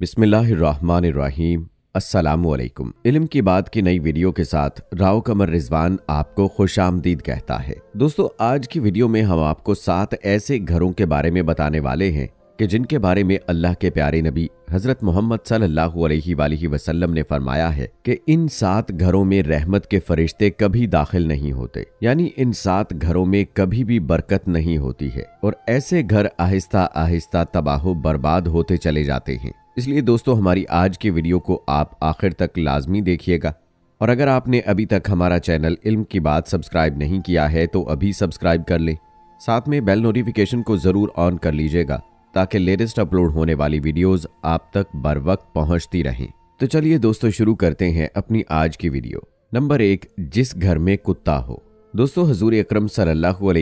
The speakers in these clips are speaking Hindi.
बिस्मिल्लाहिर्रहमानिर्रहीम अस्सलाम इल्म की बात की नई वीडियो के साथ राव कमर रिजवान आपको खुश आमदीद कहता है दोस्तों आज की वीडियो में हम आपको सात ऐसे घरों के बारे में बताने वाले हैं कि जिनके बारे में अल्लाह के प्यारे नबी हज़रत मोहम्मद सल्लल्लाहु वसल्लम ने फरमाया है कि इन सात घरों में रहमत के फरिश्ते कभी दाखिल नहीं होते यानी इन सात घरों में कभी भी बरकत नहीं होती है और ऐसे घर आहिस्ता आहिस्ता तबाह बर्बाद होते चले जाते हैं इसलिए दोस्तों हमारी आज की वीडियो को आप आखिर तक लाजमी देखिएगा और अगर आपने अभी तक हमारा चैनल इल्म की बात सब्सक्राइब नहीं किया है तो अभी सब्सक्राइब कर लें साथ में बेल नोटिफिकेशन को ज़रूर ऑन कर लीजिएगा ताकि लेटेस्ट अपलोड होने वाली वीडियोस आप तक बर वक्त पहुँचती रहें तो चलिए दोस्तों शुरू करते हैं अपनी आज की वीडियो नंबर एक जिस घर में कुत्ता हो दोस्तों हजूर अक्रम सल्लल्लाहु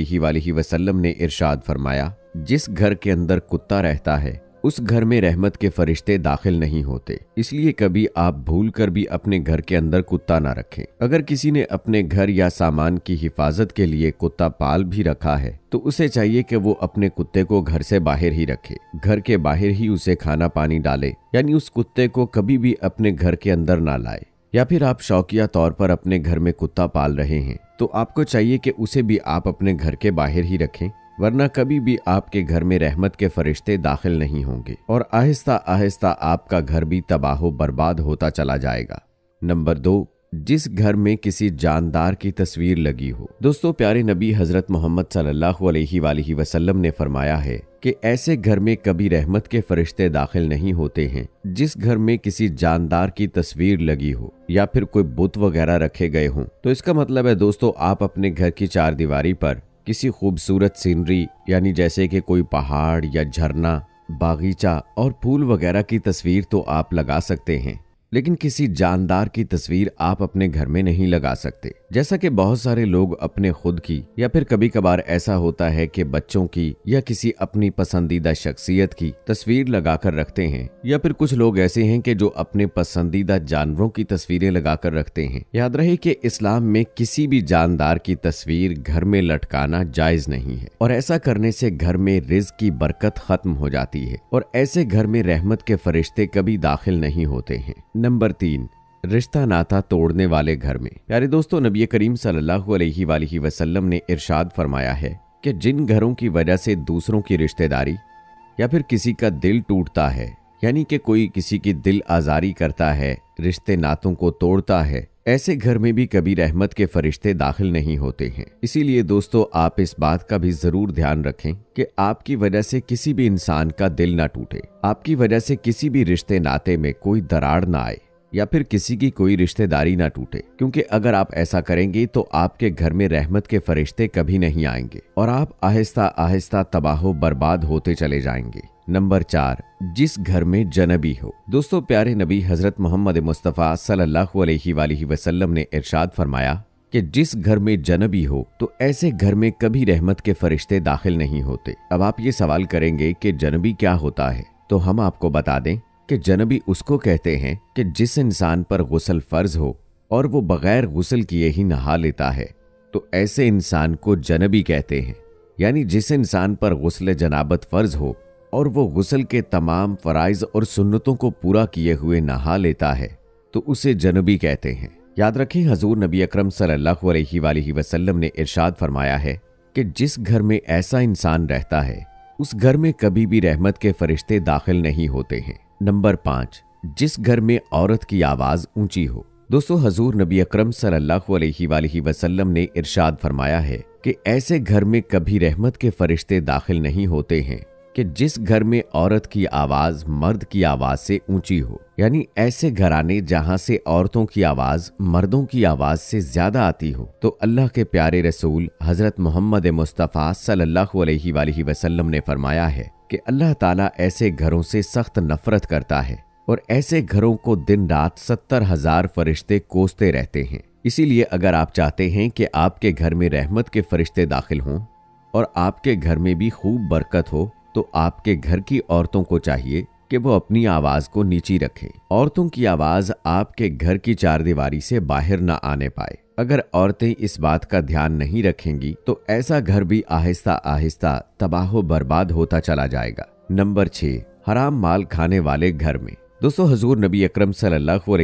ने इरशाद फरमाया जिस घर के अंदर कुत्ता रहता है उस घर में रहमत के फरिश्ते दाखिल नहीं होते इसलिए कभी आप भूल कर भी अपने घर के अंदर कुत्ता ना रखें अगर किसी ने अपने घर या सामान की हिफाजत के लिए कुत्ता पाल भी रखा है तो उसे चाहिए कि वो अपने कुत्ते को घर से बाहर ही रखे घर के बाहर ही उसे खाना पानी डाले यानी उस कुत्ते को कभी भी अपने घर के अंदर ना लाए या फिर आप शौकिया तौर पर अपने घर में कुत्ता पाल रहे हैं तो आपको चाहिए कि उसे भी आप अपने घर के बाहर ही रखें वरना कभी भी आपके घर में रहमत के फरिश्ते दाखिल नहीं होंगे और आहिस्ता आहिस्ता आपका घर भी तबाह बर्बाद होता चला जाएगा नंबर दो जिस घर में किसी जानदार की तस्वीर लगी हो दोस्तों प्यारे नबी हजरत मोहम्मद सल्लल्लाहु अलैहि वसल्लम ने फरमाया है कि ऐसे घर में कभी रहमत के फरिश्ते दाखिल नहीं होते हैं जिस घर में किसी जानदार की तस्वीर लगी हो या फिर कोई बुत वगैरह रखे गए हों तो इसका मतलब है दोस्तों आप अपने घर की चार दीवारी पर किसी खूबसूरत सीनरी यानी जैसे कि कोई पहाड़ या झरना बागीचा और फूल वगैरह की तस्वीर तो आप लगा सकते हैं लेकिन किसी जानदार की तस्वीर आप अपने घर में नहीं लगा सकते जैसा कि बहुत सारे लोग अपने खुद की या फिर कभी कभार ऐसा होता है कि बच्चों की या किसी अपनी पसंदीदा शख्सियत की तस्वीर लगाकर रखते हैं या फिर कुछ लोग ऐसे हैं कि जो अपने पसंदीदा जानवरों की तस्वीरें लगाकर रखते हैं याद रहे कि इस्लाम में किसी भी जानदार की तस्वीर घर में लटकाना जायज नहीं है और ऐसा करने से घर में रिज की बरकत खत्म हो जाती है और ऐसे घर में रहमत के फरिश्ते कभी दाखिल नहीं होते हैं नंबर तीन रिश्ता नाता तोड़ने वाले घर में प्यारे दोस्तों नबी करीम सल्लल्लाहु अलैहि वसल्लम ने इरशाद फरमाया है कि जिन घरों की वजह से दूसरों की रिश्तेदारी या फिर किसी का दिल टूटता है यानी कि कोई किसी की दिल आज़ारी करता है रिश्ते नातों को तोड़ता है ऐसे घर में भी कभी रहमत के फरिश्ते दाखिल नहीं होते हैं इसीलिए दोस्तों आप इस बात का भी ज़रूर ध्यान रखें कि आपकी वजह से किसी भी इंसान का दिल ना टूटे आपकी वजह से किसी भी रिश्ते नाते में कोई दरार ना आए या फिर किसी की कोई रिश्तेदारी ना टूटे क्योंकि अगर आप ऐसा करेंगे तो आपके घर में रहमत के फरिश्ते कभी नहीं आएंगे और आप आहिस्ता आहिस्ता तबाहो बर्बाद होते चले जाएंगे नंबर चार जिस घर में जनबी हो दोस्तों प्यारे नबी हजरत मोहम्मद मुस्तफ़ा सल्लल्लाहु वसल्लम ने इरशाद फरमाया कि जिस घर में जनबी हो तो ऐसे घर में कभी रहमत के फरिश्ते दाखिल नहीं होते अब आप ये सवाल करेंगे कि जनबी क्या होता है तो हम आपको बता दें कि जनबी उसको कहते हैं कि जिस इंसान पर गसल फर्ज हो और वो बगैर गसल किए ही नहा लेता है तो ऐसे इंसान को जनबी कहते हैं यानी जिस इंसान पर गसल जनाबत फर्ज हो और वो गसल के तमाम फ़राइज़ और सुन्नतों को पूरा किए हुए नहा लेता है तो उसे जनबी कहते हैं याद रखें हजूर नबी अक्रम सल्लल्लाहु वसल्लम ने इरशाद फरमाया है कि जिस घर में ऐसा इंसान रहता है उस घर में कभी भी रहमत के फरिश्ते दाखिल नहीं होते हैं नंबर पांच जिस घर में औरत की आवाज़ ऊंची हो दोस्तों हजूर नबी अकरम सल्लल्लाहु अलैहि वसल्लम ने इरशाद फरमाया है कि ऐसे घर में कभी रहमत के फरिश्ते दाखिल नहीं होते हैं कि जिस घर में औरत की आवाज़ मर्द की आवाज़ से ऊंची हो यानी ऐसे घराने जहां से औरतों की आवाज़ मर्दों की आवाज़ से ज़्यादा आती हो तो अल्लाह के प्यारे रसूल हज़रत मोहम्मद मुस्तफ़ा सल्लल्लाहु अलैहि वसल्लम ने फरमाया है कि अल्लाह ताला ऐसे घरों से सख्त नफरत करता है और ऐसे घरों को दिन रात सत्तर हजार फरिश्ते कोसते रहते हैं इसीलिए अगर आप चाहते हैं कि आपके घर में रहमत के फरिश्ते दाखिल हों और आपके घर में भी खूब बरकत हो तो आपके घर की औरतों को चाहिए कि वो अपनी आवाज़ को नीची रखे औरतों की आवाज़ आपके घर की चार दीवारी से बाहर न आने पाए अगर औरतें इस बात का ध्यान नहीं रखेंगी तो ऐसा घर भी आहिस्ता आहिस्ता तबाह बर्बाद होता चला जाएगा नंबर छह हराम माल खाने वाले घर में दोस्तों हजूर नबी अक्रम सल्लल्लाहु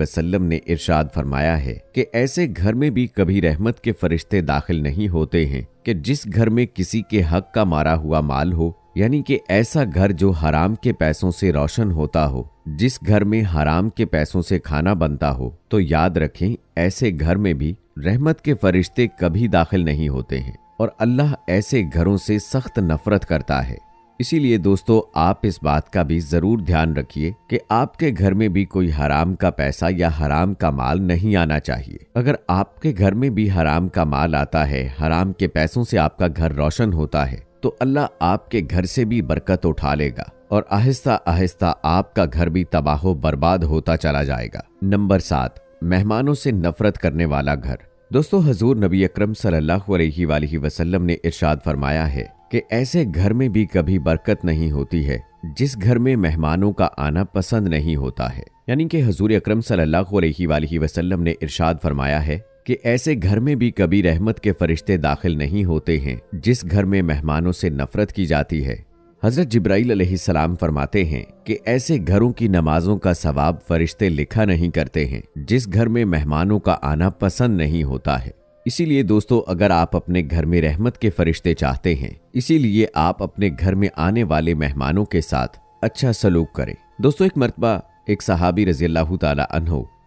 वसल्लम ने इरशाद फरमाया है कि ऐसे घर में भी कभी रहमत के फरिश्ते दाखिल नहीं होते हैं कि जिस घर में किसी के हक का मारा हुआ माल हो यानी कि ऐसा घर जो हराम के पैसों से रोशन होता हो जिस घर में हराम के पैसों से खाना बनता हो तो याद रखें ऐसे घर में भी रहमत के फरिश्ते कभी दाखिल नहीं होते हैं और अल्लाह ऐसे घरों से सख्त नफरत करता है इसीलिए दोस्तों आप इस बात का भी ज़रूर ध्यान रखिए कि आपके घर में भी कोई हराम का पैसा या हराम का माल नहीं आना चाहिए अगर आपके घर में भी हराम का माल आता है हराम के पैसों से आपका घर रोशन होता है तो अल्लाह आपके घर से भी बरकत उठा लेगा और आहिस्ता आहिस्ता आपका घर भी तबाहो बर्बाद होता चला जाएगा नंबर सात मेहमानों से नफरत करने वाला घर दोस्तों हजूर नबी अक्रम सल्लाम वसल्लम ने इरशाद फरमाया है कि ऐसे घर में भी कभी बरकत नहीं होती है जिस घर में मेहमानों का आना पसंद नहीं होता है यानी कि हजूर अक्रम सल्लाम वसल्लम ने इरशाद फरमाया है कि ऐसे घर में भी कभी रहमत के फरिश्ते दाखिल नहीं होते हैं जिस घर में मेहमानों से नफरत की जाती है हजरत जब्राईल सलाम फरमाते हैं कि ऐसे घरों की नमाजों का सवाब फरिश्ते लिखा नहीं करते हैं जिस घर में मेहमानों का आना पसंद नहीं होता है इसीलिए दोस्तों अगर आप अपने घर में रहमत के फरिश्ते चाहते हैं इसीलिए आप अपने घर में आने वाले मेहमानों के साथ अच्छा सलूक करें दोस्तों एक मरतबा एक सहाबी रजी अल्लाह तला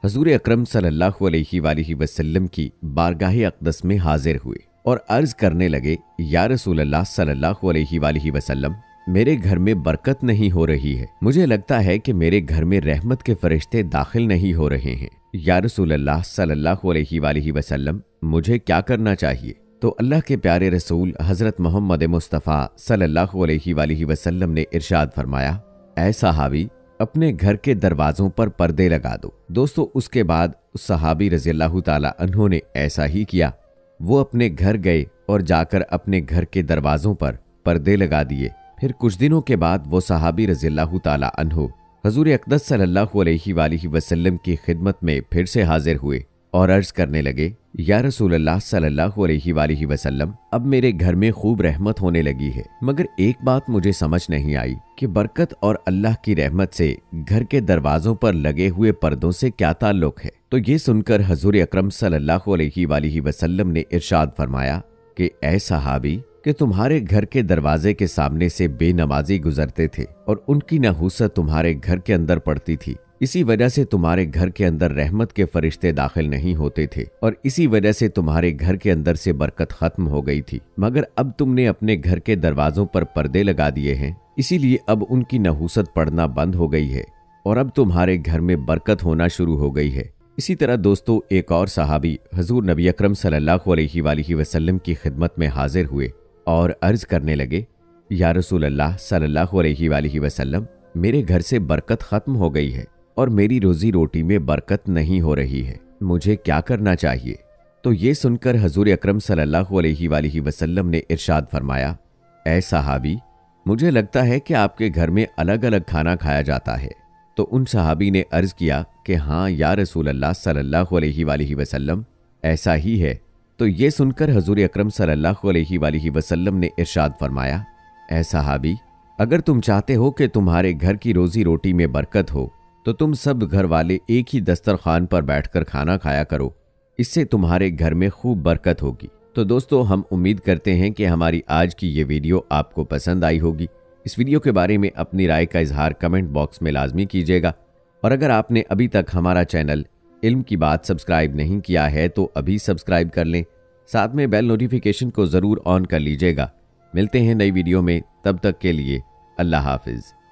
हजूर अक्रम सल्लल्लाहु वसल्लम की बारगाह अकदस में हाजिर हुए और अर्ज करने लगे या रसूल वसल्लम मेरे घर में बरकत नहीं हो रही है मुझे लगता है कि मेरे घर में रहमत के फरिश्ते दाखिल नहीं हो रहे हैं या रसूल अल्लाह वसलम वसल्लम मुझे क्या करना चाहिए तो अल्लाह के प्यारे रसूल हज़रत मोहम्मद मुस्तफ़ा सल्लल्लाहु अलैहि वसल्लम ने इरशाद फरमाया ऐसा हावी अपने घर के दरवाजों पर पर्दे लगा दो दोस्तों उसके बाद उस सहाबी रजी ताला तहों ने ऐसा ही किया वो अपने घर गए और जाकर अपने घर के दरवाजों पर पर्दे लगा दिए फिर कुछ दिनों के बाद वो सहाबी रजी ताला तहों हजूर अकदस सल्लल्लाहु अलैहि वसल्लम की खिदमत में फिर से हाजिर हुए और अर्ज करने लगे या रसूल सल्लल्लाहु अलैहि वसल्लम अब मेरे घर में खूब रहमत होने लगी है मगर एक बात मुझे समझ नहीं आई कि बरकत और अल्लाह की रहमत से घर के दरवाजों पर लगे हुए पर्दों से क्या ताल्लुक है तो ये सुनकर हजूर अक्रम सल्लल्लाहु अलैहि वसल्लम ने इरशाद फरमाया कि ऐसा सहाबी कि तुम्हारे घर के दरवाजे के सामने से बेनमाजी गुजरते थे और उनकी नहूसत तुम्हारे घर के अंदर पड़ती थी इसी वजह से तुम्हारे घर के अंदर रहमत के फरिश्ते दाखिल नहीं होते थे और इसी वजह से तुम्हारे घर के अंदर से बरकत खत्म हो गई थी मगर अब तुमने अपने घर के दरवाजों पर पर्दे लगा दिए हैं इसीलिए अब उनकी नहूसत पड़ना बंद हो गई है और अब तुम्हारे घर में बरकत होना शुरू हो गई है इसी तरह दोस्तों एक और सहाबी हजूर नबी अक्रम सल्लल्लाहु वसल्लम की खिदमत में हाजिर हुए और अर्ज करने लगे या रसूल अल्लाह सल्लल्लाहु वसल्लम मेरे घर से बरकत ख़त्म हो गई है और मेरी रोजी रोटी में बरकत नहीं हो रही है मुझे क्या करना चाहिए तो ये सुनकर हजूर अक्रम सल्लाम वसल्लम ने इरशाद फरमाया ऐ सहाबी मुझे लगता है कि आपके घर में अलग अलग खाना खाया जाता है तो उन सहाबी ने अर्ज़ किया कि हाँ या रसूल अल्लाह सल्लल्लाहु वसल्लम ऐसा ही है तो ये सुनकर हजूर अक्रम सल्लल्लाहु अलैहि वसल्लम ने इरशाद फरमाया ऐ सहाबी अगर तुम चाहते हो कि तुम्हारे घर की रोज़ी रोटी में बरकत हो तो तुम सब घर वाले एक ही दस्तरखान पर बैठकर खाना खाया करो इससे तुम्हारे घर में खूब बरकत होगी तो दोस्तों हम उम्मीद करते हैं कि हमारी आज की ये वीडियो आपको पसंद आई होगी इस वीडियो के बारे में अपनी राय का इजहार कमेंट बॉक्स में लाजमी कीजिएगा और अगर आपने अभी तक हमारा चैनल इल्म की बात सब्सक्राइब नहीं किया है तो अभी सब्सक्राइब कर लें साथ में बेल नोटिफिकेशन को ज़रूर ऑन कर लीजिएगा मिलते हैं नई वीडियो में तब तक के लिए अल्लाह हाफिज़